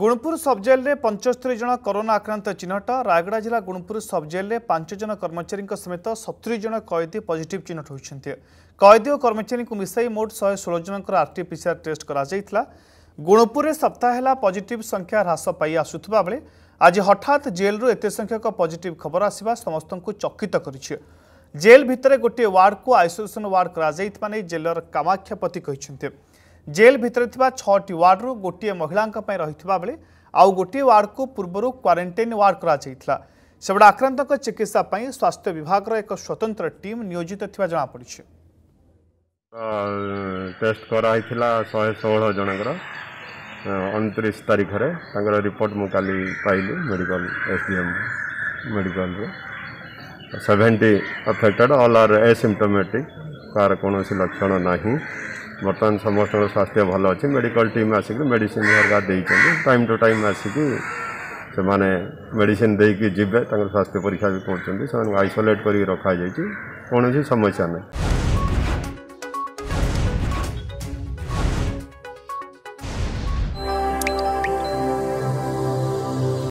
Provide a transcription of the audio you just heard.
ગુણપુર સબજેલરે પંચસ્તરી જણ કોરોના આક્રાંત ચિહ્નટ રાયગડા જિલ્લા ગુણપુર સબજેલરે પાંચ જણ કર્મચારી સમેત સતુરી જણ કયદી પોઝિટિଭ ચિહ્નટ હોઈ કયદી ઓ કર્મચારી મિଶାઈ મોટ શહે ଷୋହଳ જણଙ୍କର આરટીପିସିଆର ଟେଷ୍ଟ କରାଯାଇଥିଲା ଗୁଣପୁରରେ ସପ୍ତାହ ହେଲା ପଜିଟିଭ୍ ସଂଖ୍ୟା ହ୍ରାସ ପାଇ ଆସୁଥିବା ବେଳେ ଆଜି ହଠାତ୍ ଜେଲ୍ରୁ ଏତେ ସଂଖ୍ୟକ ପଜିଟିଭ୍ ଖବର ଆସିବା ସମସ୍ତଙ୍କୁ ଚକିତ କରିଛି ଜେଲ୍ ଭିତରେ ଗୋଟିଏ ୱାର୍ଡକୁ ଆଇସୋଲେସନ୍ ୱାର୍ଡ କରାଯାଇଥିବା ନେଇ ଜେଲ୍ର କାମାକ୍ଷାପତି କହିଛନ୍ତି ଜେଲ୍ ଭିତରେ ଥିବା ଛଅଟି ୱାର୍ଡରୁ ଗୋଟିଏ ମହିଳାଙ୍କ ପାଇଁ ରହିଥିବା ବେଳେ ଆଉ ଗୋଟିଏ ୱାର୍ଡକୁ ପୂର୍ବରୁ କ୍ୱାରେଣ୍ଟାଇନ୍ ୱାର୍ଡ କରାଯାଇଥିଲା ସେଭଳି ଆକ୍ରାନ୍ତଙ୍କ ଚିକିତ୍ସା ପାଇଁ ସ୍ୱାସ୍ଥ୍ୟ ବିଭାଗର ଏକ ସ୍ୱତନ୍ତ୍ର ଟିମ୍ ନିୟୋଜିତ ଥିବା ଜଣାପଡ଼ିଛି ଟେଷ୍ଟ କରାହେଇଥିଲା ଶହେ ଷୋହଳ ଜଣଙ୍କର ଅଣତିରିଶ ତାରିଖରେ ତାଙ୍କର ରିପୋର୍ଟ ମୁଁ କାଲି ପାଇଲି ମେଡ଼ିକାଲ ଏସ୍ଡିଏମ୍ ମେଡ଼ିକାଲରୁ seventy affected all are asymptomatic କାହାର କୌଣସି ଲକ୍ଷଣ ନାହିଁ ବର୍ତ୍ତମାନ ସମସ୍ତଙ୍କର ସ୍ୱାସ୍ଥ୍ୟ ଭଲ ଅଛି ମେଡ଼ିକାଲ ଟିମ୍ ଆସିକି ମେଡ଼ିସିନ ହେରିକା ଦେଇଛନ୍ତି ଟାଇମ୍ ଟୁ ଟାଇମ୍ ଆସିକି ସେମାନେ ମେଡ଼ିସିନ ଦେଇକି ଯିବେ ତାଙ୍କର ସ୍ୱାସ୍ଥ୍ୟ ପରୀକ୍ଷା ବି କରୁଛନ୍ତି ସେମାନଙ୍କୁ ଆଇସୋଲେଟ୍ କରିକି ରଖାଯାଇଛି କୌଣସି ସମସ୍ୟା ନାହିଁ